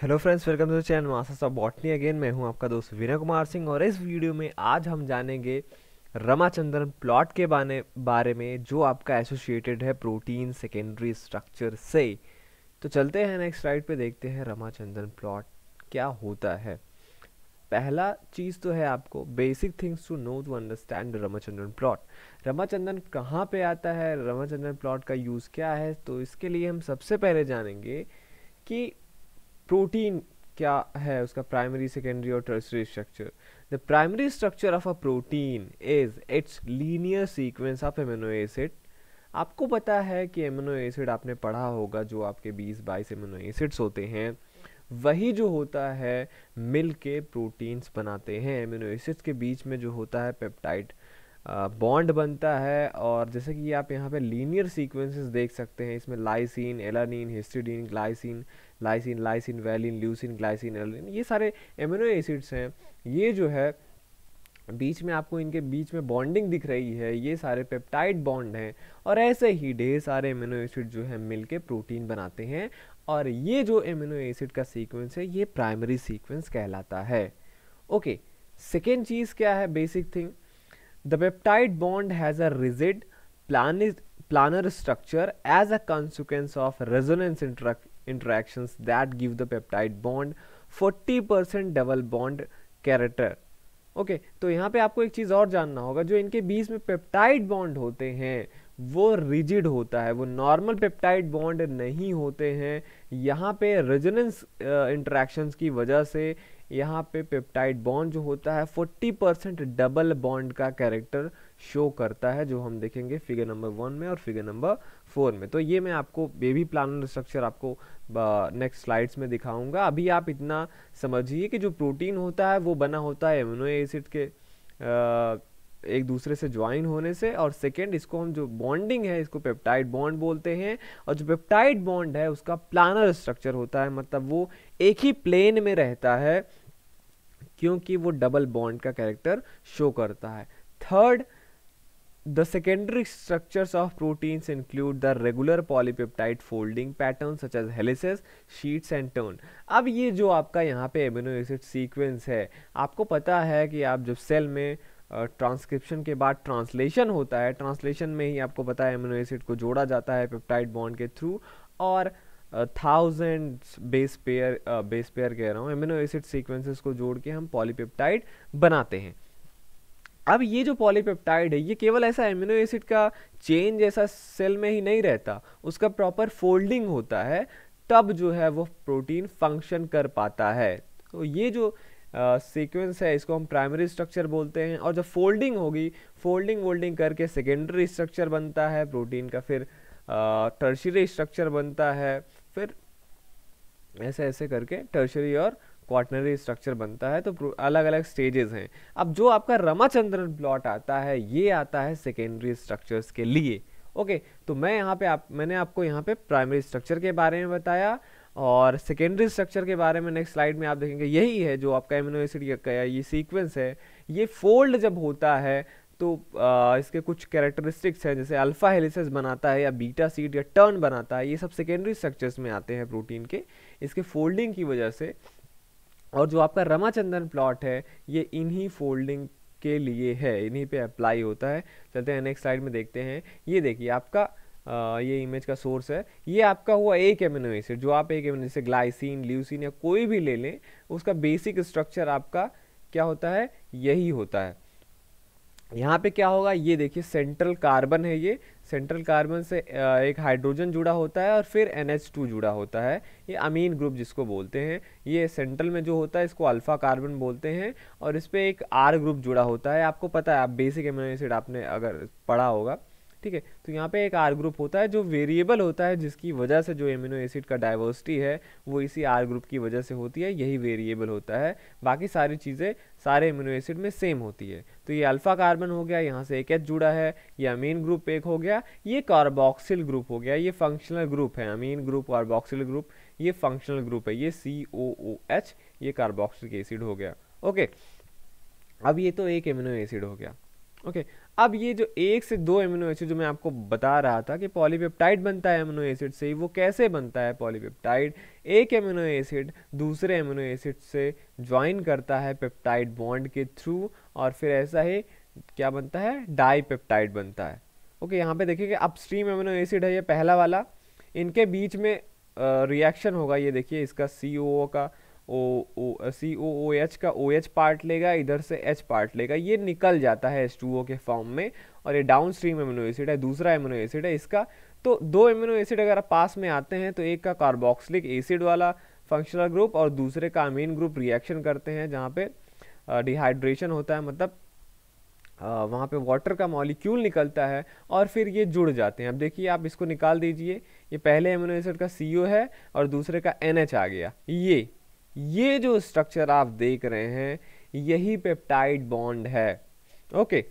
Hello friends welcome to channel of botany again मैं हूं आपका दोस्त विनय कुमार सिंह और इस वीडियो में आज हम जानेंगे रमाचंद्रन प्लॉट के बारे बारे में जो आपका एसोसिएटेड है प्रोटीन सेकेंडरी स्ट्रक्चर से तो चलते हैं नेक्स्ट स्लाइड पे देखते हैं रमाचंद्रन प्लॉट क्या होता है पहला चीज़ तो है आपको basic things to know to understand Ramachandran plot Ramachandran कहाँ पे आता है रमाचंद्रन प्लॉट का यूज़ क्या है तो इसके लिए हम सबसे पहले जानेंगे कि प्रोटीन क्या है उसका प्राइमरी सेकेंडरी और tertiary structure the primary structure of a protein is its linear sequence of amino acid आपको पता है कि एमिनो एसिड आपने पढ़ा होगा जो आपके 20 बाईस एमिनो एसिड्स होते हैं वही जो होता है मिल के प्रोटीन्स बनाते हैं एमिनो एसिड्स के बीच में जो होता है पेप्टाइड बॉन्ड बनता है और जैसे कि आप यहाँ पे लीनियर सीक्वेंसेस देख सकते हैं इसमें lysine alanine histidine glycine lysine lysine valine leucine glycine alanine ये सारे एमिनो एसिड्स हैं ये जो है बीच में आपको इनके बीच में बॉन्डिंग दिख रही है ये सारे पेप्टाइड बॉन्ड हैं और ऐसे ही ढेर सारे एमिनो एसिड जो है मिलके प्रोटीन बनाते हैं और ये जो एमिनो एसिड का सीक्वेंस है ये प्राइमरी सीक्वेंस कहलाता है ओके सेकेंड चीज़ क्या है basic thing the peptide bond has a rigid planar planar structure as a consequence of resonance interactions that give the peptide bond 40% double bond character okay तो यहाँ पे आपको एक चीज़ और जानना होगा जो इनके बीच में पेप्टाइड बॉन्ड होते हैं वो रिजिड होता है वो नॉर्मल पेप्टाइड बॉन्ड नहीं होते हैं यहाँ पे रेजोनेंस इंट्रैक्शंस की वजह से यहाँ पे पेप्टाइड बॉन्ड जो होता है 40 परसेंट डबल बॉन्ड का कैरेक्टर शो करता है जो हम देखेंगे फिगर नंबर वन में और फिगर नंबर फोर में तो ये मैं आपको बेबी प्लानर स्ट्रक्चर आपको नेक्स्ट स्लाइड्स में दिखाऊंगा अभी आप इतना समझिए कि जो प्रोटीन होता है वो बना होता है एमिनो एसिड के आ, एक दूसरे से ज्वाइन होने से और सेकेंड इसको हम जो बॉन्डिंग है इसको पेप्टाइड बॉन्ड बोलते हैं और जो पेप्टाइड बॉन्ड है उसका प्लानर स्ट्रक्चर होता है मतलब वो एक ही प्लेन में रहता है क्योंकि वो डबल बॉन्ड का कैरेक्टर शो करता है third the secondary structures of proteins include the regular polypeptide folding pattern such as helices, sheets and turn. अब ये जो आपका यहाँ पे एमिनो एसिड सीक्वेंस है आपको पता है कि आप जब सेल में ट्रांसक्रिप्शन के बाद ट्रांसलेशन होता है ट्रांसलेशन में ही आपको पता है एमिनो एसिड को जोड़ा जाता है पेप्टाइड बॉन्ड के थ्रू और thousand base pair base pair कह रहा हूँ एमिनो एसिड सीक्वेंसेस को जोड़ के हम पॉलीपेप्टाइड बनाते हैं अब ये जो पॉलीपेप्टाइड है ये केवल ऐसा एमिनो एसिड का चेन जैसा सेल में ही नहीं रहता उसका प्रॉपर फोल्डिंग होता है तब जो है वो प्रोटीन फंक्शन कर पाता है तो ये जो सीक्वेंस uh, है इसको हम प्राइमरी स्ट्रक्चर बोलते हैं और जब फोल्डिंग होगी फोल्डिंग वोल्डिंग करके सेकेंडरी स्ट्रक्चर बनता है प्रोटीन का फिर टर्शरी uh, स्ट्रक्चर बनता है फिर ऐसे ऐसे करके टर्शरी और क्वार्टनरी स्ट्रक्चर बनता है तो अलग अलग स्टेजेस हैं अब जो आपका रमाचंद्रन प्लॉट आता है ये आता है सेकेंडरी स्ट्रक्चर्स के लिए ओके तो मैं यहाँ पे आप मैंने आपको यहाँ पे प्राइमरी स्ट्रक्चर के बारे में बताया और सेकेंडरी स्ट्रक्चर के बारे में नेक्स्ट स्लाइड में आप देखेंगे यही है जो आपका एमिनो एसिड का ये सीक्वेंस है ये फोल्ड जब होता है तो आ, इसके कुछ कैरेक्टरिस्टिक्स हैं जैसे अल्फ़ा हेलिसेस बनाता है या बीटा सीट या टर्न बनाता है ये सब सेकेंडरी स्ट्रक्चर्स में आते हैं प्रोटीन के इसके फोल्डिंग की वजह से और जो आपका रमाचंदन प्लॉट है ये इन्हीं फोल्डिंग के लिए है इन्हीं पे अप्लाई होता है चलते हैं नेक्स्ट स्लाइड में देखते हैं ये देखिए आपका ये इमेज का सोर्स है ये आपका हुआ एक एमिनो एसिड जो आप एक एमिनो एसिड ग्लाइसिन ल्यूसिन या कोई भी ले लें उसका बेसिक स्ट्रक्चर आपका क्या होता है यही होता है यहाँ पे क्या होगा ये देखिए सेंट्रल कार्बन है ये सेंट्रल कार्बन से एक हाइड्रोजन जुड़ा होता है और फिर एन जुड़ा होता है ये अमीन ग्रुप जिसको बोलते हैं ये सेंट्रल में जो होता है इसको अल्फ़ा कार्बन बोलते हैं और इस पर एक आर ग्रुप जुड़ा होता है आपको पता है आप बेसिक एमिनो एसिड आपने अगर पढ़ा होगा ठीक है तो यहाँ पे एक आर ग्रुप होता है जो वेरिएबल होता है जिसकी वजह से जो एमिनो एसिड का डाइवर्सिटी है वो इसी आर ग्रुप की वजह से होती है यही वेरिएबल होता है बाकी सारी चीज़ें सारे एमिनो एसिड में सेम होती है तो ये अल्फ़ा कार्बन हो गया यहाँ से एक एच जुड़ा है ये अमीन ग्रुप एक हो गया ये कार्बोक्सिल ग्रुप हो गया ये फंक्शनल ग्रुप है अमीन ग्रुप कार्बोक्सिल ग्रुप ये फंक्शनल ग्रुप है ये सी ओ ओ एच ये कार्बोक्सिल एसिड हो गया ओके अब ये तो एक एमिनो एसिड हो गया ओके okay, अब ये जो एक से दो एमिनो एसिड जो मैं आपको बता रहा था कि पॉलीपेप्टाइड बनता है एमिनो एसिड से वो कैसे बनता है पॉलीपेप्टाइड एक एमिनो एसिड दूसरे एमिनो एसिड से ज्वाइन करता है पेप्टाइड बॉन्ड के थ्रू और फिर ऐसा ही क्या बनता है डाईपेप्टाइड बनता है ओके okay, यहाँ पे देखिए कि अपस्ट्रीम एमिनो एसिड है ये पहला वाला इनके बीच में रिएक्शन होगा ये देखिए इसका सी का ओ ओ सी ओ ओ एच का ओ एच पार्ट लेगा इधर से एच पार्ट लेगा ये निकल जाता है एस टू ओ के फॉर्म में और ये डाउन स्ट्रीम एमिनो एसिड है दूसरा एमिनो एसिड है इसका तो दो एमिनो एसिड अगर आप पास में आते हैं तो एक का कार्बोक्सिलिक एसिड वाला फंक्शनल ग्रुप और दूसरे का अमीन ग्रुप रिएक्शन करते हैं जहाँ पे डिहाइड्रेशन होता है मतलब वहाँ पे वाटर का मॉलिक्यूल निकलता है और फिर ये जुड़ जाते हैं अब देखिए आप इसको निकाल दीजिए ये पहले एमिनो एसिड का सी है और दूसरे का एन आ गया ये ये जो स्ट्रक्चर आप देख रहे हैं यही पेप्टाइड बॉन्ड है ओके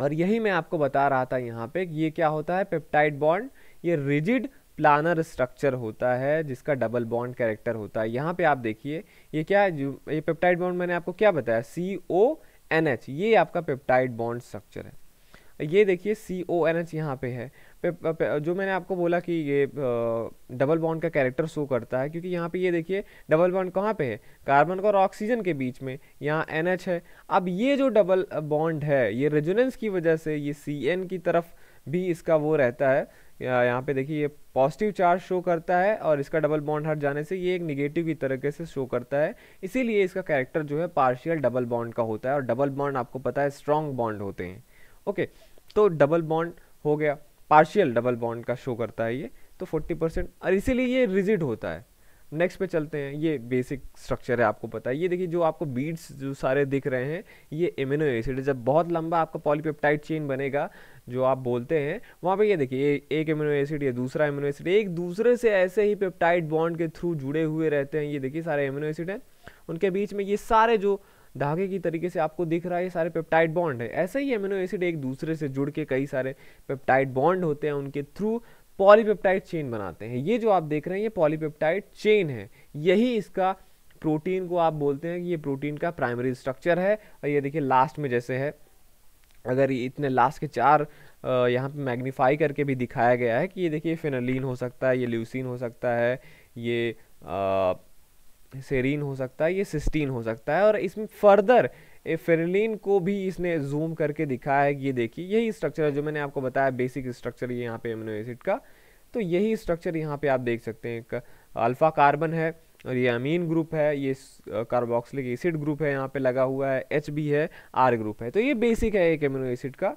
और यही मैं आपको बता रहा था यहाँ पे ये क्या होता है पेप्टाइड बॉन्ड ये रिजिड प्लानर स्ट्रक्चर होता है जिसका डबल बॉन्ड कैरेक्टर होता है यहाँ पे आप देखिए ये क्या है जो ये पेप्टाइड बॉन्ड मैंने आपको क्या बताया सी ओ एन एच ये आपका पेप्टाइड बॉन्ड स्ट्रक्चर है ये देखिए सी ओ एन एच यहाँ पे है जो मैंने आपको बोला कि ये डबल बॉन्ड का कैरेक्टर शो करता है क्योंकि यहाँ पे ये देखिए डबल बॉन्ड कहाँ पे है कार्बन और ऑक्सीजन के बीच में यहाँ एन है अब ये जो डबल बॉन्ड है ये रेजोनेंस की वजह से ये सी की तरफ भी इसका वो रहता है यहाँ पे देखिए ये पॉजिटिव चार्ज शो करता है और इसका डबल बॉन्ड हट जाने से ये एक निगेटिव की तरीके से शो करता है इसीलिए इसका कैरेक्टर जो है पार्शियल डबल बॉन्ड का होता है और डबल बॉन्ड आपको पता है स्ट्रॉन्ग बॉन्ड होते हैं ओके तो डबल बॉन्ड हो गया पार्शियल डबल बॉन्ड का शो करता है ये तो 40 परसेंट और इसीलिए ये रिजिड होता है नेक्स्ट पे चलते हैं ये बेसिक स्ट्रक्चर है आपको पता है ये देखिए जो आपको बीड्स जो सारे दिख रहे हैं ये इम्यूनो एसिड है जब बहुत लंबा आपका पॉलीपेप्टाइड चेन बनेगा जो आप बोलते हैं वहाँ पे ये देखिए एक इम्यूनो एसिड या दूसरा इम्यूनो एसिड एक दूसरे से ऐसे ही पेप्टाइड बॉन्ड के थ्रू जुड़े हुए रहते हैं ये देखिए सारे इम्यूनो एसिड हैं उनके बीच में ये सारे जो धागे की तरीके से आपको दिख रहा है ये सारे पेप्टाइड बॉन्ड है ऐसे ही एमिनो एसिड एक दूसरे से जुड़ के कई सारे पेप्टाइड बॉन्ड होते हैं उनके थ्रू पॉलीपेप्टाइड चेन बनाते हैं ये जो आप देख रहे हैं ये पॉलीपेप्टाइड चेन है यही इसका प्रोटीन को आप बोलते हैं कि ये प्रोटीन का प्राइमरी स्ट्रक्चर है और ये देखिए लास्ट में जैसे है अगर इतने लास्ट के चार यहाँ पे मैग्नीफाई करके भी दिखाया गया है कि ये देखिए फिनलिन हो सकता है ये ल्यूसिन हो सकता है ये सेरीन हो सकता है ये सिस्टीन हो सकता है और इसमें फर्दर फेरलिन को भी इसने जूम करके दिखाया है ये देखिए यही स्ट्रक्चर है जो मैंने आपको बताया बेसिक स्ट्रक्चर ये यहाँ पे एमिनो एसिड का तो यही स्ट्रक्चर यहाँ पे आप देख सकते हैं एक अल्फ़ा कार्बन है और ये अमीन ग्रुप है ये कार्बोक्सिलिक एसिड ग्रुप है यहाँ पे लगा हुआ है एच बी है आर ग्रुप है तो ये बेसिक है एक एमिनो एसिड का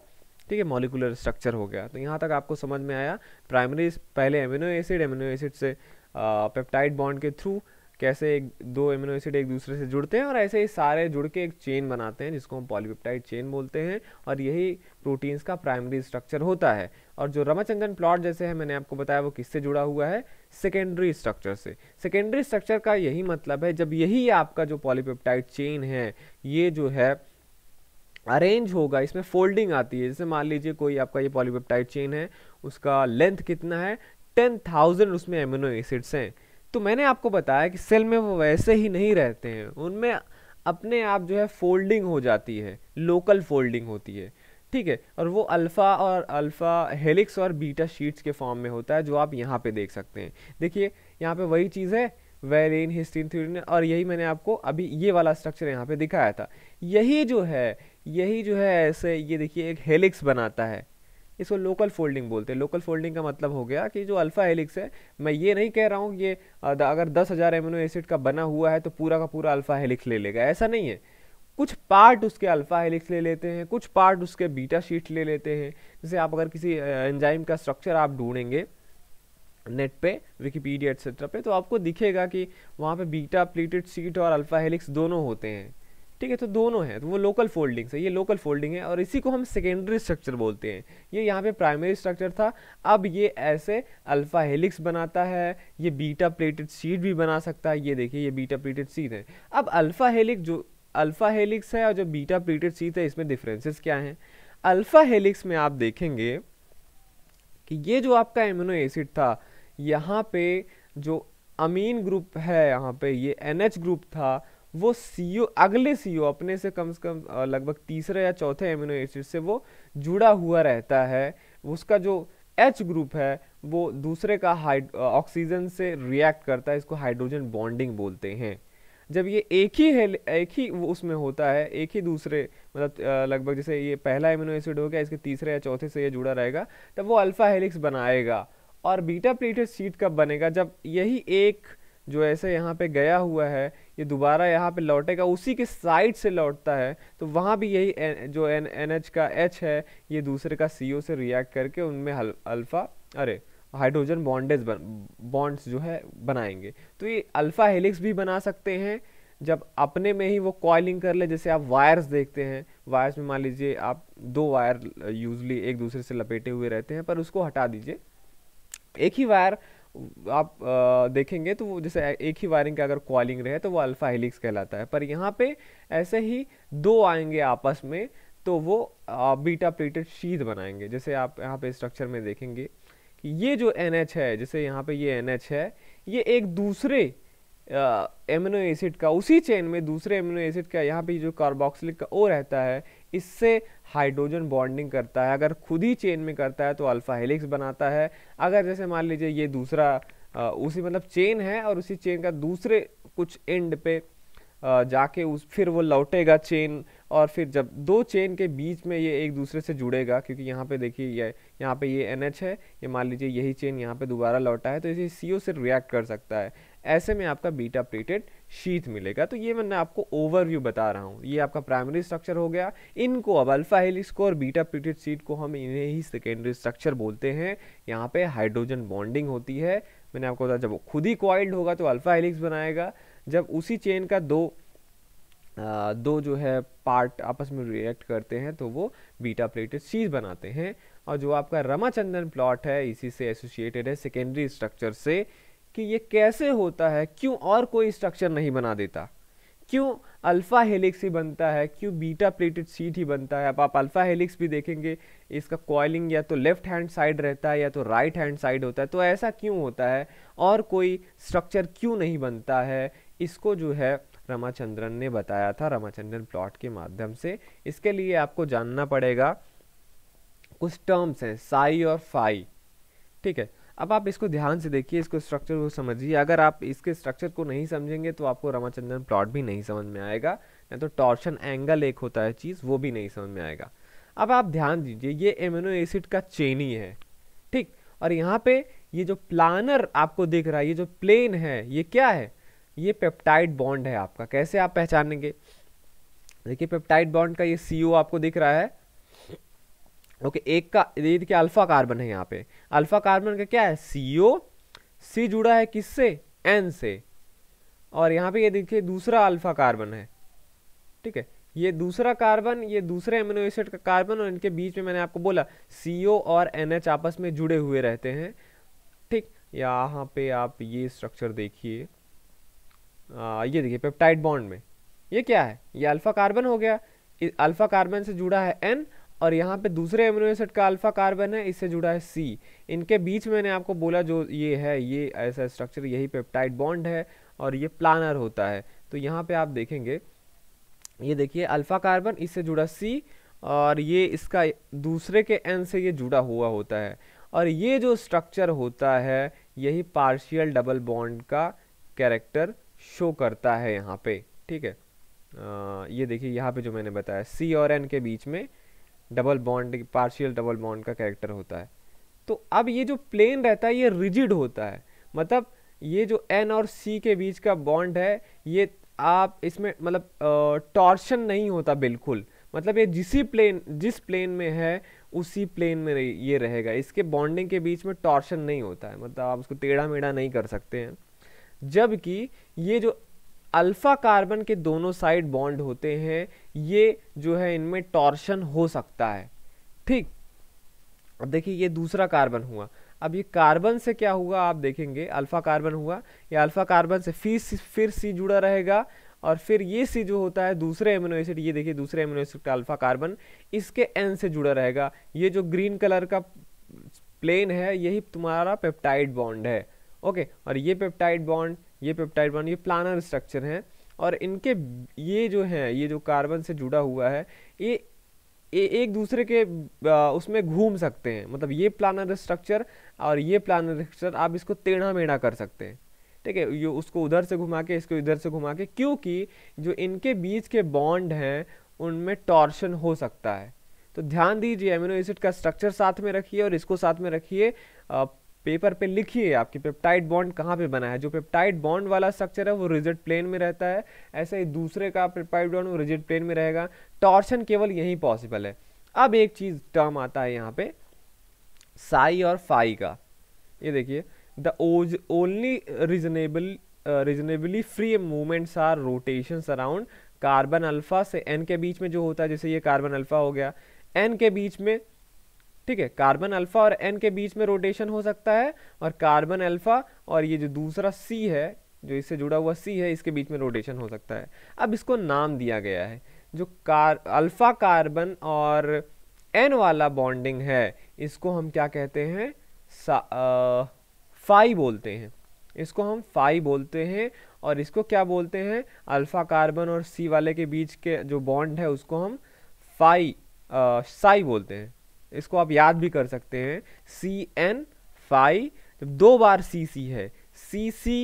ठीक है मॉलिकुलर स्ट्रक्चर हो गया तो यहाँ तक आपको समझ में आया प्राइमरी पहले एमिनो एसिड एमिनो एसिड से पेप्टाइड बॉन्ड के थ्रू कैसे एक दो एमिनो एसिड एक दूसरे से जुड़ते हैं और ऐसे ही सारे जुड़ के एक चेन बनाते हैं जिसको हम पॉलीपेप्टाइड चेन बोलते हैं और यही प्रोटीन्स का प्राइमरी स्ट्रक्चर होता है और जो रमाचंद्रन प्लॉट जैसे है मैंने आपको बताया वो किससे जुड़ा हुआ है सेकेंडरी स्ट्रक्चर से सेकेंडरी स्ट्रक्चर का यही मतलब है जब यही आपका जो पॉलीपेप्टाइड चेन है ये जो है अरेंज होगा इसमें फोल्डिंग आती है जैसे मान लीजिए कोई आपका ये पॉलीपेप्टाइड चेन है उसका लेंथ कितना है टेन थाउजेंड उसमें एमिनो एसिड्स हैं तो मैंने आपको बताया कि सेल में वो वैसे ही नहीं रहते हैं उनमें अपने आप जो है फोल्डिंग हो जाती है लोकल फोल्डिंग होती है ठीक है और वो अल्फ़ा और अल्फ़ा हेलिक्स और बीटा शीट्स के फॉर्म में होता है जो आप यहाँ पे देख सकते हैं देखिए यहाँ पे वही चीज़ है वेलिन हिस्टिन थ्यूरिन और यही मैंने आपको अभी ये वाला स्ट्रक्चर यहाँ पे दिखाया था यही जो है यही जो है ऐसे ये देखिए एक हेलिक्स बनाता है इसको लोकल फोल्डिंग बोलते हैं लोकल फोल्डिंग का मतलब हो गया कि जो अल्फ़ा हेलिक्स है मैं ये नहीं कह रहा हूँ ये अगर दस हज़ार एमिनो एसिड का बना हुआ है तो पूरा का पूरा अल्फ़ा हेलिक्स ले लेगा ऐसा नहीं है कुछ पार्ट उसके अल्फ़ा हेलिक्स ले लेते हैं कुछ पार्ट उसके बीटा शीट ले लेते हैं जैसे आप अगर किसी एंजाइम का स्ट्रक्चर आप ढूंढेंगे नेट पे विकिपीडिया एक्सेट्रा पे तो आपको दिखेगा कि वहाँ पे बीटा प्लेटेड सीट और अल्फ़ा हेलिक्स दोनों होते हैं ठीक है तो दोनों हैं तो वो लोकल फोल्डिंग्स है ये लोकल फोल्डिंग है और इसी को हम सेकेंडरी स्ट्रक्चर बोलते हैं ये यहाँ पे प्राइमरी स्ट्रक्चर था अब ये ऐसे अल्फा हेलिक्स बनाता है ये बीटा प्लेटेड सीट भी बना सकता है ये देखिए ये बीटा प्लेटेड सीट है अब अल्फा हेलिक्स जो अल्फा हेलिक्स है और जो बीटा प्लेटेड सीट है इसमें डिफरेंसेस क्या हैं अल्फा हेलिक्स में आप देखेंगे कि ये जो आपका एमिनो एसिड था यहाँ पे जो अमीन ग्रुप है यहाँ पे ये एन ग्रुप था वो सी e अगले सी e अपने से कम से कम लगभग तीसरे या चौथे एमिनो एसिड से वो जुड़ा हुआ रहता है उसका जो एच ग्रुप है वो दूसरे का हाइड ऑक्सीजन से रिएक्ट करता है इसको हाइड्रोजन बॉन्डिंग बोलते हैं जब ये एक ही है एक ही वो उसमें होता है एक ही दूसरे मतलब लगभग जैसे ये पहला एमिनो एसिड हो गया इसके तीसरे या चौथे से ये जुड़ा रहेगा तब वो अल्फ़ा हेलिक्स बनाएगा और बीटा प्लेटेड सीट कब बनेगा जब यही एक जो ऐसे यहाँ पे गया हुआ है ये दोबारा यहाँ पे लौटेगा उसी के साइड से लौटता है तो वहाँ भी यही जो एन एन एच का एच है ये दूसरे का सी ओ से रिएक्ट करके उनमें हल, अल्फा अरे हाइड्रोजन बॉन्डेज बन बॉन्ड्स जो है बनाएंगे तो ये अल्फा हेलिक्स भी बना सकते हैं जब अपने में ही वो कॉइलिंग कर ले जैसे आप वायर्स देखते हैं वायर्स में मान लीजिए आप दो वायर यूजली एक दूसरे से लपेटे हुए रहते हैं पर उसको हटा दीजिए एक ही वायर आप आ, देखेंगे तो वो जैसे एक ही वायरिंग का अगर कॉलिंग रहे तो वो अल्फ़ा हेलिक्स कहलाता है पर यहाँ पे ऐसे ही दो आएंगे आपस में तो वो बीटा प्लेटेड शीत बनाएंगे जैसे आप यहाँ पे स्ट्रक्चर में देखेंगे कि ये जो एन है जैसे यहाँ पे ये एन है ये एक दूसरे एमिनो एसिड का उसी चेन में दूसरे एमिनो एसिड का यहाँ पे जो कार्बोक्सिलिक का ओ रहता है इससे हाइड्रोजन बॉन्डिंग करता है अगर खुद ही चेन में करता है तो अल्फ़ा हेलिक्स बनाता है अगर जैसे मान लीजिए ये दूसरा आ, उसी मतलब चेन है और उसी चेन का दूसरे कुछ एंड पे आ, जाके उस फिर वो लौटेगा चेन और फिर जब दो चेन के बीच में ये एक दूसरे से जुड़ेगा क्योंकि यहाँ पे देखिए ये यहाँ पे ये एन है ये मान लीजिए यही चेन यहाँ पे दोबारा लौटा है तो इसे सी से रिएक्ट कर सकता है ऐसे में आपका बीटा प्लेटेड शीथ मिलेगा तो ये मैंने आपको ओवरव्यू बता रहा हूँ ये आपका प्राइमरी स्ट्रक्चर हो गया इनको अब अल्फा हेलिक्स को और बीटा प्लेटेड शीट को हम इन्हें ही सेकेंडरी स्ट्रक्चर बोलते हैं यहाँ पे हाइड्रोजन बॉन्डिंग होती है मैंने आपको बताया जब वो खुद ही क्वाइल्ड होगा तो अल्फा हेलिक्स बनाएगा जब उसी चेन का दो आ, दो जो है पार्ट आपस में रिएक्ट करते हैं तो वो बीटा प्लेटेड सीज बनाते हैं और जो आपका रमाचंदन प्लॉट है इसी से एसोसिएटेड है सेकेंडरी स्ट्रक्चर से कि ये कैसे होता है क्यों और कोई स्ट्रक्चर नहीं बना देता क्यों अल्फ़ा हेलिक्स ही बनता है क्यों बीटा प्लेटेड सीट ही बनता है अब आप अल्फ़ा हेलिक्स भी देखेंगे इसका कॉइलिंग या तो लेफ्ट हैंड साइड रहता है या तो राइट हैंड साइड होता है तो ऐसा क्यों होता है और कोई स्ट्रक्चर क्यों नहीं बनता है इसको जो है रामाचंद्रन ने बताया था रामाचंद्रन प्लॉट के माध्यम से इसके लिए आपको जानना पड़ेगा कुछ टर्म्स हैं साई और फाई ठीक है अब आप इसको ध्यान से देखिए इसको स्ट्रक्चर को समझिए अगर आप इसके स्ट्रक्चर को नहीं समझेंगे तो आपको रामाचंद्रन प्लॉट भी नहीं समझ में आएगा या तो टॉर्शन एंगल एक होता है चीज़ वो भी नहीं समझ में आएगा अब आप ध्यान दीजिए ये एमिनो एसिड का चेन ही है ठीक और यहाँ पे ये जो प्लानर आपको दिख रहा है ये जो प्लेन है ये क्या है ये पेप्टाइड बॉन्ड है आपका कैसे आप पहचानेंगे देखिए पेप्टाइड बॉन्ड का ये सी आपको दिख रहा है ओके एक का ये देखिए अल्फा कार्बन है यहाँ पे अल्फा कार्बन का क्या है सी ओ सी जुड़ा है किससे एन से और यहाँ पे ये देखिए दूसरा अल्फा कार्बन है ठीक है ये दूसरा कार्बन ये दूसरे एमिनो एसिड का कार्बन और इनके बीच में मैंने आपको बोला सी ओ और एन एच आपस में जुड़े हुए रहते हैं ठीक यहाँ पे आप ये स्ट्रक्चर देखिए ये देखिए पेप्टाइड बॉन्ड में ये क्या है ये अल्फा कार्बन हो गया अल्फा कार्बन से जुड़ा है एन और यहाँ पे दूसरे एमिनो एसिड का अल्फा कार्बन है इससे जुड़ा है सी इनके बीच मैंने आपको बोला जो ये है ये ऐसा स्ट्रक्चर यही पेप्टाइड बॉन्ड है और ये प्लानर होता है तो यहाँ पे आप देखेंगे ये देखिए अल्फा कार्बन इससे जुड़ा सी और ये इसका दूसरे के एन से ये जुड़ा हुआ होता है और ये जो स्ट्रक्चर होता है यही पार्शियल डबल बॉन्ड का कैरेक्टर शो करता है यहाँ पे ठीक है आ, ये देखिए यहाँ पे जो मैंने बताया सी और एन के बीच में double bond partial double bond का कैरेक्टर होता है तो अब ये जो प्लेन रहता है ये रिजिड होता है मतलब ये जो एन और सी के बीच का बॉन्ड है ये आप इसमें मतलब टॉर्शन नहीं होता बिल्कुल मतलब ये जिसी प्लेन जिस प्लेन में है उसी प्लेन में ये रहेगा इसके बॉन्डिंग के बीच में टॉर्शन नहीं होता है मतलब आप उसको टेढ़ा मेढ़ा नहीं कर सकते हैं जबकि ये जो अल्फा कार्बन के दोनों साइड बॉन्ड होते हैं ये जो है इनमें टॉर्शन हो सकता है ठीक अब देखिए ये दूसरा कार्बन हुआ अब ये कार्बन से क्या हुआ आप देखेंगे अल्फा कार्बन हुआ ये अल्फा कार्बन से फिर फिर सी जुड़ा रहेगा और फिर ये सी जो होता है दूसरे एमिनो एसिड ये देखिए दूसरे एमिनो एसिड का अल्फा कार्बन इसके एन से जुड़ा रहेगा ये जो ग्रीन कलर का प्लेन है यही तुम्हारा पेप्टाइड बॉन्ड है ओके और ये पेप्टाइड बॉन्ड ये पेप्टाइड बॉन्ड ये प्लानर स्ट्रक्चर हैं और इनके ये जो हैं ये जो कार्बन से जुड़ा हुआ है ये ए, एक दूसरे के आ, उसमें घूम सकते हैं मतलब ये प्लानर स्ट्रक्चर और ये प्लानर स्ट्रक्चर आप इसको टेढ़ा मेढ़ा कर सकते हैं ठीक है ये उसको उधर से घुमा के इसको इधर से घुमा के क्योंकि जो इनके बीच के बॉन्ड हैं उनमें टॉर्शन हो सकता है तो ध्यान दीजिए एमिनो एसिड का स्ट्रक्चर साथ में रखिए और इसको साथ में रखिए पेपर पे लिखिए आपकी पेप्टाइड बॉन्ड कहाँ पे बना है जो पेप्टाइड बॉन्ड वाला स्ट्रक्चर है वो रिजिड प्लेन में रहता है ऐसे ही दूसरे का पेप्टाइड बॉन्ड वो रिजिड प्लेन में रहेगा टॉर्शन केवल यही पॉसिबल है अब एक चीज़ टर्म आता है यहाँ पे साई और फाई का ये देखिए द ओज only reasonable reasonably free movements are rotation around carbon alpha से एन के बीच में जो होता है जैसे ये कार्बन अल्फा हो गया एन के बीच में ठीक है कार्बन अल्फा और एन के बीच में रोटेशन हो सकता है और कार्बन अल्फा और ये जो दूसरा सी है जो इससे जुड़ा हुआ सी है इसके बीच में रोटेशन हो सकता है अब इसको नाम दिया गया है जो कार अल्फा कार्बन और एन वाला बॉन्डिंग है इसको हम क्या कहते हैं फाई बोलते हैं इसको हम फाई बोलते हैं और इसको क्या बोलते हैं अल्फा कार्बन और सी वाले के बीच के जो बॉन्ड है उसको हम फाई आ, साई बोलते हैं इसको आप याद भी कर सकते हैं सी एन फाई जब दो बार सी सी है सी सी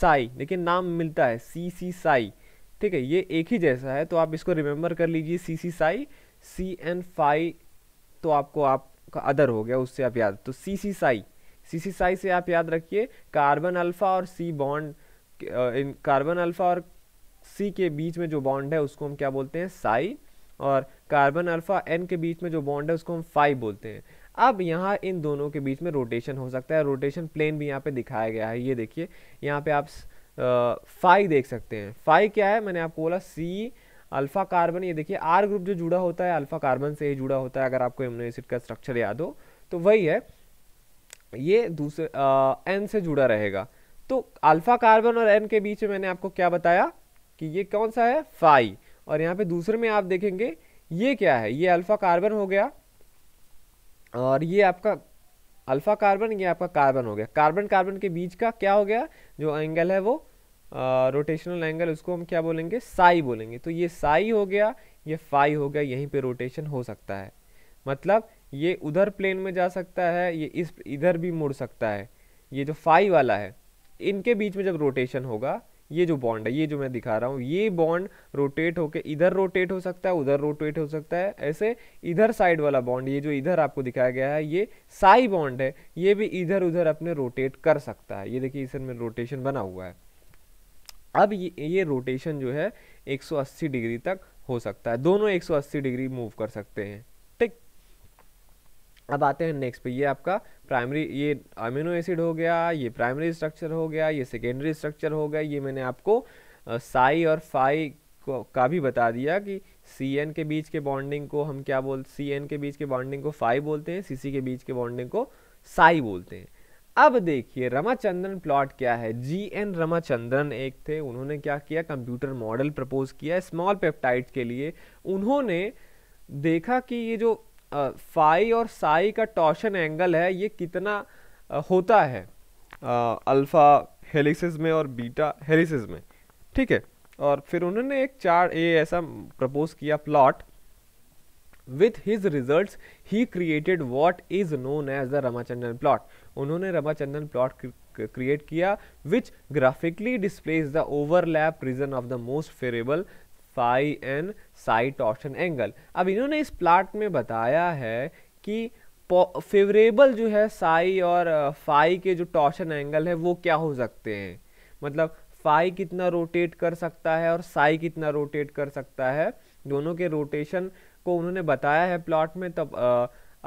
साई देखिए नाम मिलता है सी सी साई ठीक है ये एक ही जैसा है तो आप इसको रिमेंबर कर लीजिए C C psi C N phi तो आपको आपका अदर हो गया उससे आप याद तो सी सी साई सी सी साई से आप याद रखिए कार्बन अल्फा और सी बॉन्ड इन कार्बन अल्फा और सी के बीच में जो बॉन्ड है उसको हम क्या बोलते हैं साई और कार्बन अल्फा एन के बीच में जो बॉन्ड है उसको हम फाइव बोलते हैं अब यहाँ इन दोनों के बीच में रोटेशन हो सकता है रोटेशन प्लेन भी यहाँ पे दिखाया गया है ये देखिए यहाँ पे आप फाई देख सकते हैं फाई क्या है मैंने आपको बोला सी अल्फा कार्बन ये देखिए आर ग्रुप जो जुड़ा होता है अल्फा कार्बन से ही जुड़ा होता है अगर आपको एमनो एसिड का स्ट्रक्चर याद हो तो वही है ये दूसरे एन से जुड़ा रहेगा तो अल्फा कार्बन और एन के बीच में मैंने आपको क्या बताया कि ये कौन सा है फाइव और यहाँ पे दूसरे में आप देखेंगे ये क्या है ये अल्फ़ा कार्बन हो गया और ये आपका अल्फ़ा कार्बन ये आपका कार्बन हो गया कार्बन कार्बन के बीच का क्या हो गया जो एंगल है वो रोटेशनल एंगल उसको हम क्या बोलेंगे साई बोलेंगे तो ये साई हो गया ये फाई हो गया यहीं पे रोटेशन हो सकता है मतलब ये उधर प्लेन में जा सकता है ये इस इधर भी मुड़ सकता है ये जो फाई वाला है इनके बीच में जब रोटेशन होगा ये जो बॉन्ड है ये जो मैं दिखा रहा हूँ ये बॉन्ड रोटेट होके इधर रोटेट हो सकता है उधर रोटेट हो सकता है ऐसे इधर साइड वाला बॉन्ड ये जो इधर आपको दिखाया गया है ये साई बॉन्ड है ये भी इधर उधर अपने रोटेट कर सकता है ये देखिए इसमें रोटेशन बना हुआ है अब ये ये रोटेशन जो है 180 डिग्री तक हो सकता है दोनों 180 डिग्री मूव कर सकते हैं ठीक अब आते हैं नेक्स्ट पे ये आपका प्राइमरी ये अमीनो एसिड हो गया ये प्राइमरी स्ट्रक्चर हो गया ये सेकेंडरी स्ट्रक्चर हो गया ये मैंने आपको साई और फाई को का भी बता दिया कि सी एन के बीच के बॉन्डिंग को हम क्या बोल सी एन के बीच के बॉन्डिंग को फाई बोलते हैं सी सी के बीच के बॉन्डिंग को साई बोलते हैं अब देखिए रमाचंद्रन प्लॉट क्या है जी एन रमाचंद्रन एक थे उन्होंने क्या किया कंप्यूटर मॉडल प्रपोज किया स्मॉल पेप्टाइड के लिए उन्होंने देखा कि ये जो फाई और साई का टॉर्शन एंगल है ये कितना होता है अल्फ़ा हेलिसिस में और बीटा हेलिसिस में ठीक है और फिर उन्होंने एक चार ए ऐसा प्रपोज किया plot with his result he created what is known as the Ramachandran plot उन्होंने रमाचंदन प्लॉट क्रिएट किया which graphically displays the overlap region of the most favourable phi and psi torsion angle अब इन्होंने इस प्लाट में बताया है कि फेवरेबल जो है साई और फाई के जो टॉर्शन एंगल है वो क्या हो सकते हैं मतलब फाई कितना रोटेट कर सकता है और साई कितना रोटेट कर सकता है दोनों के रोटेशन को उन्होंने बताया है प्लॉट में तब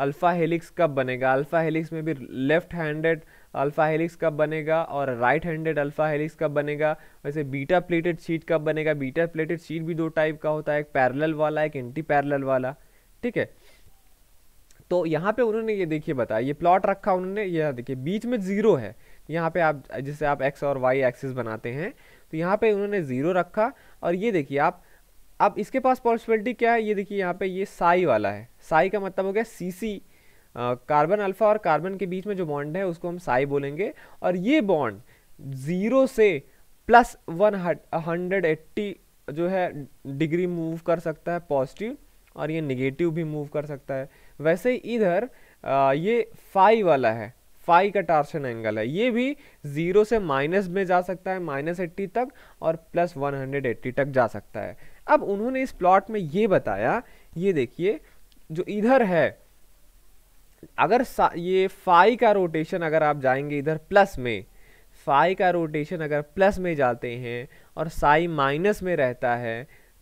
अल्फ़ा हेलिक्स कब बनेगा अल्फ़ा हेलिक्स में भी लेफ्ट हैंडेड अल्फा हेलिक्स कब बनेगा और राइट हैंडेड अल्फा हेलिक्स कब बनेगा वैसे बीटा प्लेटेड शीट कब बनेगा बीटा प्लेटेड शीट भी दो टाइप का होता है एक पैरेलल वाला एक एंटी पैरेलल वाला ठीक है तो यहाँ पे उन्होंने ये देखिए बताया ये प्लॉट रखा उन्होंने ये देखिए बीच में ज़ीरो है यहाँ पे आप जैसे आप एक्स और वाई एक्सिस बनाते हैं तो यहाँ पे उन्होंने ज़ीरो रखा और ये देखिए आप अब इसके पास पॉसिबिलिटी क्या है ये देखिए यहाँ पे ये साई वाला है साई का मतलब हो गया सी सी कार्बन अल्फा और कार्बन के बीच में जो बॉन्ड है उसको हम साई बोलेंगे और ये बॉन्ड जीरो से प्लस वन हंड्रेड एट्टी जो है डिग्री मूव कर सकता है पॉजिटिव और ये निगेटिव भी मूव कर सकता है वैसे इधर आ, ये फाई वाला है फाई का टार्शन एंगल है ये भी जीरो से माइनस में जा सकता है माइनस एट्टी तक और प्लस वन हंड्रेड एट्टी तक जा सकता है अब उन्होंने इस प्लॉट में ये बताया ये देखिए जो इधर है अगर ये फाई का रोटेशन अगर आप जाएंगे इधर प्लस में फाई का रोटेशन अगर प्लस में जाते हैं और साई माइनस में रहता है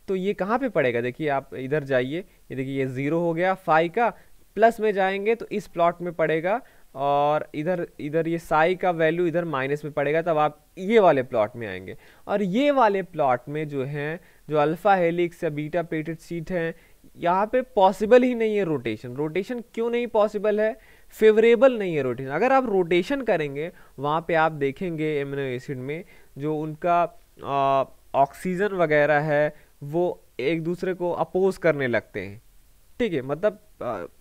तो ये कहाँ पे पड़ेगा देखिए आप इधर जाइए ये देखिए ये ज़ीरो हो गया फाई का प्लस में जाएंगे तो इस प्लॉट में पड़ेगा और इधर इधर ये साई का वैल्यू इधर माइनस में पड़ेगा तब आप ये वाले प्लॉट में आएंगे और ये वाले प्लॉट में जो हैं जो अल्फ़ा हेलिक्स या बीटा प्लेटेड सीट हैं यहाँ पे पॉसिबल ही नहीं है रोटेशन रोटेशन क्यों नहीं पॉसिबल है फेवरेबल नहीं है रोटेशन अगर आप रोटेशन करेंगे वहाँ पे आप देखेंगे एमिनो एसिड में जो उनका ऑक्सीजन वगैरह है वो एक दूसरे को अपोज करने लगते हैं ठीक है मतलब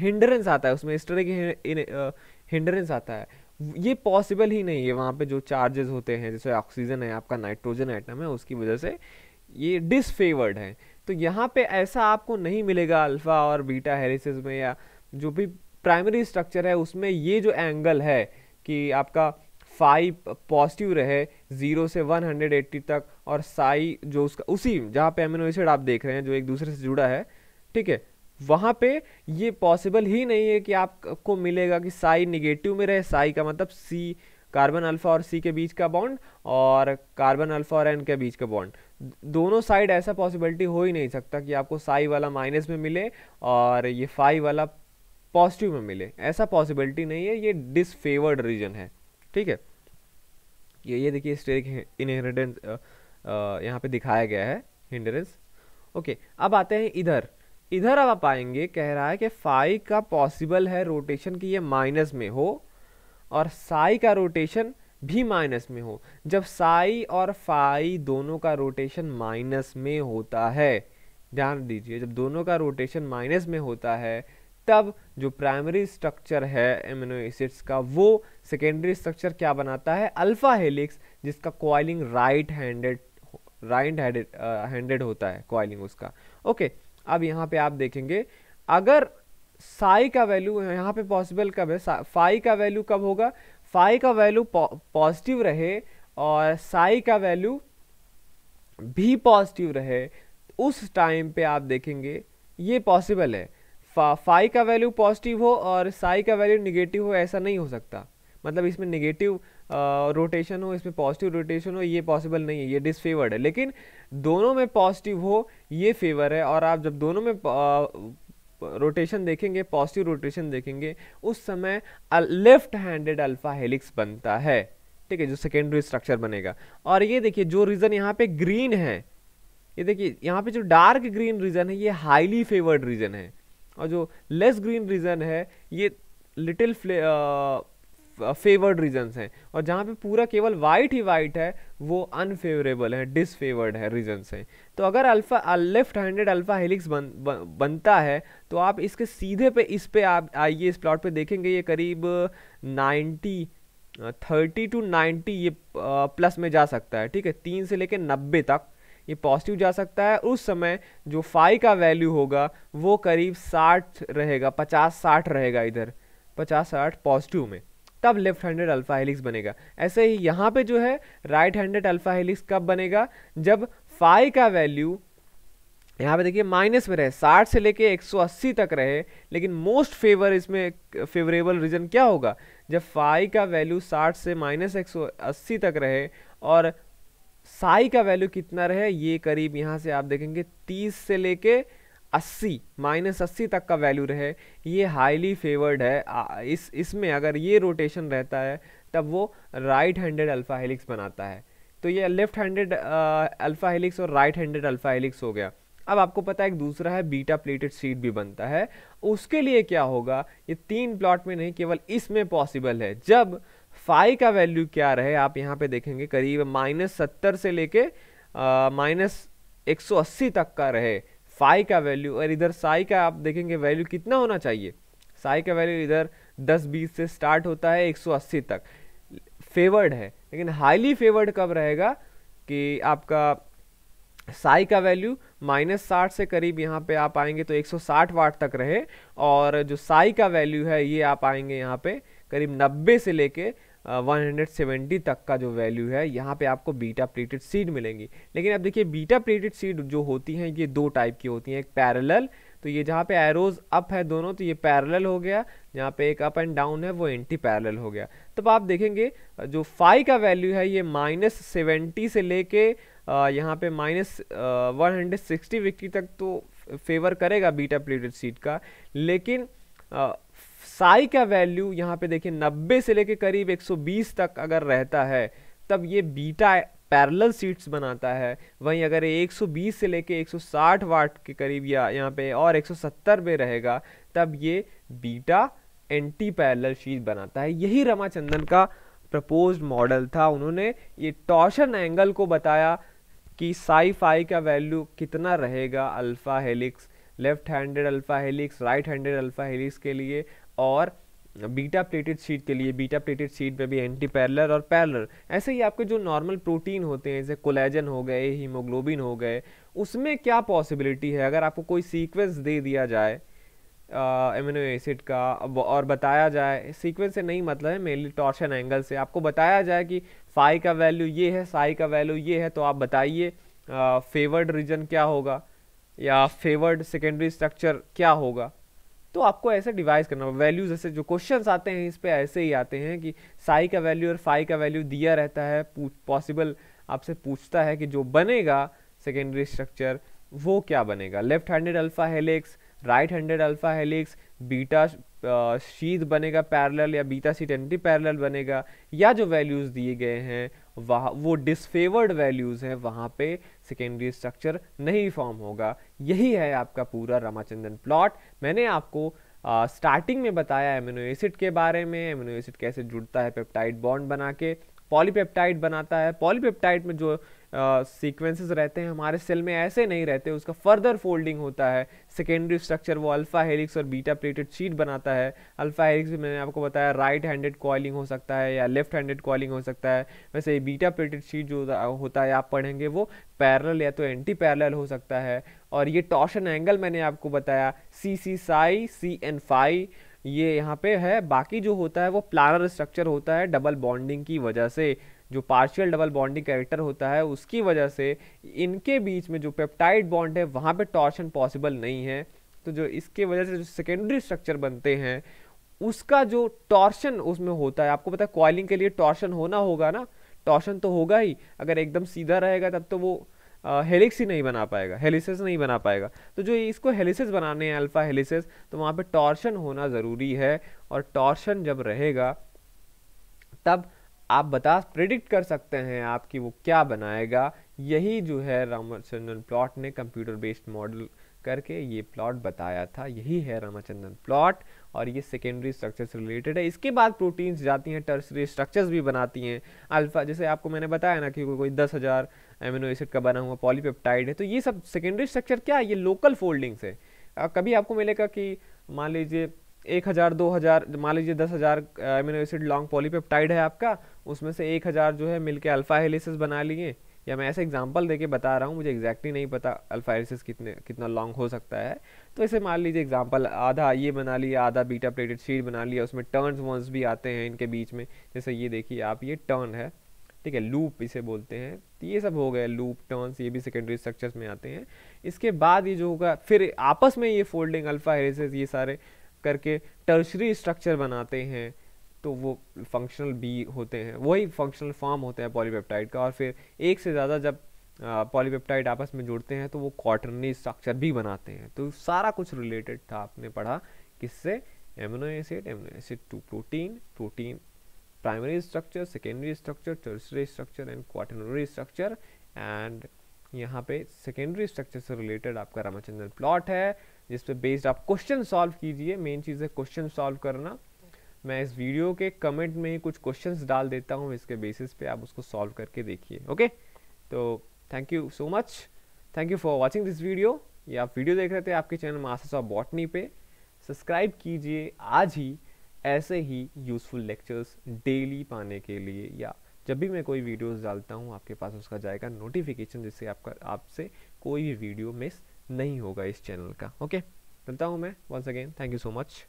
हिंडरेंस आता है उसमें इस तरह की हिंडरेंस आता है ये पॉसिबल ही नहीं है वहाँ पे जो चार्जेस होते हैं जैसे ऑक्सीजन है आपका नाइट्रोजन आइटम है उसकी वजह से ये डिसफेवर्ड है तो यहाँ पे ऐसा आपको नहीं मिलेगा अल्फ़ा और बीटा हेलिसिस में या जो भी प्राइमरी स्ट्रक्चर है उसमें ये जो एंगल है कि आपका फाइव पॉजिटिव रहे ज़ीरो से वन हंड्रेड एट्टी तक और साई जो उसका उसी जहाँ पे एमिनो एसिड आप देख रहे हैं जो एक दूसरे से जुड़ा है ठीक है वहाँ पे ये पॉसिबल ही नहीं है कि आपको मिलेगा कि साई निगेटिव में रहे साई का मतलब सी कार्बन अल्फा और सी के बीच का बॉन्ड और कार्बन अल्फा और एन के बीच का बॉन्ड दोनों साइड ऐसा पॉसिबिलिटी हो ही नहीं सकता कि आपको साई वाला माइनस में मिले और ये फाई वाला पॉजिटिव में मिले ऐसा पॉसिबिलिटी नहीं है ये डिसफेवर्ड रीजन है ठीक है ये ये देखिए स्टेरिक इनहेरिडेंस यहाँ पे दिखाया गया है हिंडरेंस ओके अब आते हैं इधर इधर अब आप आएंगे कह रहा है कि फाई का पॉसिबल है रोटेशन कि ये माइनस में हो और साई का रोटेशन भी माइनस में हो जब साई और फाई दोनों का रोटेशन माइनस में होता है ध्यान दीजिए जब दोनों का रोटेशन माइनस में होता है तब जो प्राइमरी स्ट्रक्चर है एमिनो एसिड्स का वो सेकेंडरी स्ट्रक्चर क्या बनाता है अल्फा हेलिक्स जिसका coiling right handed right handed handed होता है कॉइलिंग उसका ओके अब यहाँ पे आप देखेंगे अगर साई का वैल्यू यहाँ पे पॉसिबल कब है फाई का वैल्यू कब होगा फाई का वैल्यू पॉजिटिव रहे और साई का वैल्यू भी पॉजिटिव रहे उस टाइम पे आप देखेंगे ये पॉसिबल है फाई का वैल्यू पॉजिटिव हो और साई का वैल्यू निगेटिव हो ऐसा नहीं हो सकता मतलब इसमें निगेटिव रोटेशन हो इसमें पॉजिटिव रोटेशन हो ये पॉसिबल नहीं है ये डिसफेवर्ड है लेकिन दोनों में पॉजिटिव हो ये फेवर है और आप जब दोनों में रोटेशन देखेंगे पॉजिटिव रोटेशन देखेंगे उस समय लेफ्ट हैंडेड अल्फा हेलिक्स बनता है ठीक है जो सेकेंडरी स्ट्रक्चर बनेगा और ये देखिए जो रीज़न यहाँ पे ग्रीन है ये देखिए यहाँ पे जो डार्क ग्रीन रीज़न है ये हाईली फेवर्ड रीज़न है और जो लेस ग्रीन रीज़न है ये लिटिल फेवर्ड रीजन्स हैं और जहाँ पे पूरा केवल वाइट ही वाइट है वो अनफेवरेबल है डिसफेवर्ड है रीजन्स हैं तो अगर alpha left handed alpha helix बन, बन बनता है तो आप इसके सीधे पे इस पे आप आइए इस प्लॉट पे देखेंगे ये करीब नाइन्टी थर्टी टू नाइन्टी ये प्लस में जा सकता है ठीक है तीन से लेकर नब्बे तक ये पॉजिटिव जा सकता है उस समय जो फाई का वैल्यू होगा वो करीब साठ रहेगा पचास साठ रहेगा इधर पचास साठ पॉजिटिव में तब लेफ्ट हैंडेड अल्फा हेलिक्स बनेगा ऐसे ही यहाँ पे जो है राइट हैंडेड अल्फा हेलिक्स कब बनेगा जब फाई का वैल्यू यहाँ पे देखिए माइनस में रहे 60 से लेके 180 तक रहे लेकिन मोस्ट फेवर इसमें फेवरेबल रीजन क्या होगा जब फाई का वैल्यू 60 से माइनस एक तक रहे और साई का वैल्यू कितना रहे ये करीब यहाँ से आप देखेंगे तीस से लेके अस्सी माइनस अस्सी तक का वैल्यू रहे ये हाईली फेवर्ड है इस इसमें अगर ये रोटेशन रहता है तब वो राइट हैंडेड अल्फ़ा हेलिक्स बनाता है तो ये लेफ्ट हैंडेड अल्फ़ा हेलिक्स और राइट हैंडेड अल्फ़ा हेलिक्स हो गया अब आपको पता है एक दूसरा है बीटा प्लेटेड सीट भी बनता है उसके लिए क्या होगा ये तीन प्लॉट में नहीं केवल इसमें पॉसिबल है जब फाइव का वैल्यू क्या रहे आप यहाँ पे देखेंगे करीब माइनस सत्तर से लेके माइनस एक सौ अस्सी तक का रहे फाई का वैल्यू और इधर साई का आप देखेंगे वैल्यू कितना होना चाहिए साई का वैल्यू इधर 10 20 से स्टार्ट होता है 180 तक फेवर्ड है लेकिन हाईली फेवर्ड कब रहेगा कि आपका साई का वैल्यू माइनस साठ से करीब यहाँ पे आप आएंगे तो 160 वाट तक रहे और जो साई का वैल्यू है ये आप आएंगे यहाँ पे करीब 90 से लेके 170 तक का जो वैल्यू है यहाँ पे आपको बीटा प्लेटेड सीड मिलेंगी लेकिन अब देखिए बीटा प्लेटेड सीड जो होती हैं ये दो टाइप की होती हैं एक पैरेलल तो ये जहाँ पे एरोज अप है दोनों तो ये पैरेलल हो गया जहाँ पे एक अप एंड डाउन है वो एंटी पैरेलल हो गया तब आप देखेंगे जो फाइव का वैल्यू है ये माइनस सेवेंटी से लेके यहाँ पे माइनस वन हंड्रेड सिक्सटी विक्ट्री तक तो फेवर करेगा बीटा प्लेटेड सीट का लेकिन आ, साई का वैल्यू यहाँ पे देखिए नब्बे से लेके करीब 120 तक अगर रहता है तब ये बीटा पैरेलल सीट्स बनाता है वहीं अगर 120 से लेके 160 वाट के करीब या यहाँ पे और 170 में रहेगा तब ये बीटा एंटी पैरेलल शीट बनाता है यही रमाचंदन का प्रपोज मॉडल था उन्होंने ये टॉर्शन एंगल को बताया कि साई फाई का वैल्यू कितना रहेगा alpha helix left handed alpha helix right handed alpha helix के लिए और बीटा प्लेटेड शीट के लिए बीटा प्लेटेड शीट में भी एंटी पैरलर और पैरलर ऐसे ही आपके जो नॉर्मल प्रोटीन होते हैं जैसे कोलेजन हो गए हीमोग्लोबिन हो गए उसमें क्या पॉसिबिलिटी है अगर आपको कोई सीक्वेंस दे दिया जाए एमिनो एसिड का और बताया जाए सीक्वेंस से नहीं मतलब है मेनली टॉर्शन एंगल से आपको बताया जाए कि फाई का वैल्यू ये है साई का वैल्यू ये है तो आप बताइए फेवर्ड रीजन क्या होगा या फेवर्ड सेकेंडरी स्ट्रक्चर क्या होगा तो आपको ऐसे डिवाइस करना होगा वैल्यूज ऐसे जो क्वेश्चंस आते हैं इस पर ऐसे ही आते हैं कि साई का वैल्यू और फाई का वैल्यू दिया रहता है पॉसिबल आपसे पूछता है कि जो बनेगा सेकेंडरी स्ट्रक्चर वो क्या बनेगा left handed alpha helix right handed alpha helix beta sheet बनेगा पैरेलल या बीटा सीट एंटी पैरेलल बनेगा या जो वैल्यूज़ दिए गए हैं वह वो डिसफेवर्ड वैल्यूज़ हैं वहाँ पे सेकेंडरी स्ट्रक्चर नहीं फॉर्म होगा यही है आपका पूरा रामाचंद्रन प्लॉट मैंने आपको स्टार्टिंग uh, में बताया एमिनो एसिड के बारे में एमिनो एसिड कैसे जुड़ता है पेप्टाइड बॉन्ड बना के पॉलीपेप्टाइड बनाता है पॉलीपेप्टाइड में जो सीक्वेंसेस uh, रहते हैं हमारे सेल में ऐसे नहीं रहते उसका फर्दर फोल्डिंग होता है सेकेंडरी स्ट्रक्चर वो अल्फा हेलिक्स और बीटा प्लेटेड शीट बनाता है अल्फा हेलिक्स भी मैंने आपको बताया राइट हैंडेड कॉलिंग हो सकता है या लेफ्ट हैंडेड कॉलिंग हो सकता है वैसे ये बीटा प्लेटेड शीट जो होता है आप पढ़ेंगे वो पैरल या तो एंटी पैरल हो सकता है और ये टॉशन एंगल मैंने आपको बताया C C psi C N phi ये यहाँ पे है बाकी जो होता है वो प्लानर स्ट्रक्चर होता है डबल बॉन्डिंग की वजह से जो पार्शियल डबल बॉन्डिंग कैरेक्टर होता है उसकी वजह से इनके बीच में जो पेप्टाइड बॉन्ड है वहाँ पे टॉर्शन पॉसिबल नहीं है तो जो इसके वजह से जो सेकेंडरी स्ट्रक्चर बनते हैं उसका जो टॉर्शन उसमें होता है आपको पता है कॉइलिंग के लिए टॉर्शन होना होगा ना टॉर्शन तो होगा ही अगर एकदम सीधा रहेगा तब तो वो हेलिक्स ही नहीं बना पाएगा हेलिसिस नहीं बना पाएगा तो जो इसको हेलिसिस बनाने हैं अल्फ़ा हेलिसिस तो वहाँ पे टॉर्शन होना ज़रूरी है और टॉर्शन जब रहेगा तब आप बता प्रिडिक्ट कर सकते हैं आप कि वो क्या बनाएगा यही जो है रामाचंद्रन प्लॉट ने कंप्यूटर बेस्ड मॉडल करके ये प्लॉट बताया था यही है रामाचंद्रन प्लॉट और ये सेकेंडरी स्ट्रक्चर से रिलेटेड है इसके बाद प्रोटीन्स जाती हैं टर्सरी स्ट्रक्चर्स भी बनाती हैं अल्फा जैसे आपको मैंने बताया ना कि कोई दस हज़ार एमिनो एसिड का बना हुआ पॉलीपेप्टाइड है तो ये सब सेकेंडरी स्ट्रक्चर क्या है ये लोकल फोल्डिंग्स है कभी आपको मिलेगा कि मान लीजिए एक हज़ार दो हज़ार मान लीजिए दस हज़ार एमिनो एसिड लॉन्ग पॉलीपेप्टाइड है आपका उसमें से एक हज़ार जो है मिलके अल्फ़ा हेलिसिस बना लिए या मैं ऐसे एग्जांपल देके बता रहा हूँ मुझे एग्जैक्टली नहीं पता अल्फ़ा हेलिसिस कितने कितना लॉन्ग हो सकता है तो इसे मान लीजिए एग्जांपल आधा ये बना लिया आधा बीटा प्लेटेड शीट बना लिया उसमें टर्नस वर्न्स भी आते हैं इनके बीच में जैसे ये देखिए आप ये टर्न है ठीक है लूप इसे बोलते हैं तो ये सब हो गए लूप टर्न्स ये भी सेकेंडरी स्ट्रक्चर्स में आते हैं इसके बाद ये जो होगा फिर आपस में ये फोल्डिंग अल्फ़ा हेलिसिस ये सारे करके टर्शरी स्ट्रक्चर बनाते हैं तो वो फंक्शनल बी होते हैं वही फंक्शनल फॉर्म होता है पॉलीपेप्टाइड का और फिर एक से ज़्यादा जब पॉलीपेप्टाइड आपस में जुड़ते हैं तो वो क्वार्टरनी स्ट्रक्चर भी बनाते हैं तो सारा कुछ रिलेटेड था आपने पढ़ा किससे amino acid amino acid to protein protein primary structure secondary structure tertiary structure and quaternary structure and यहाँ पे सेकेंडरी स्ट्रक्चर से रिलेटेड आपका रामाचंद्रन प्लॉट है जिस पे बेस्ड आप क्वेश्चन सॉल्व कीजिए मेन चीज़ है क्वेश्चन सॉल्व करना मैं इस वीडियो के कमेंट में ही कुछ क्वेश्चंस डाल देता हूँ इसके बेसिस पे आप उसको सॉल्व करके देखिए ओके तो thank you so much thank you for watching this video ये आप वीडियो देख रहे थे आपके चैनल मास्टर्स ऑफ बॉटनी पे सब्सक्राइब कीजिए आज ही ऐसे ही यूज़फुल लेक्चर्स डेली पाने के लिए या जब भी मैं कोई वीडियोस डालता हूँ आपके पास उसका जाएगा नोटिफिकेशन जिससे आपका आपसे कोई भी वीडियो मिस नहीं होगा इस चैनल का ओके मिलता हूँ मैं once again thank you so much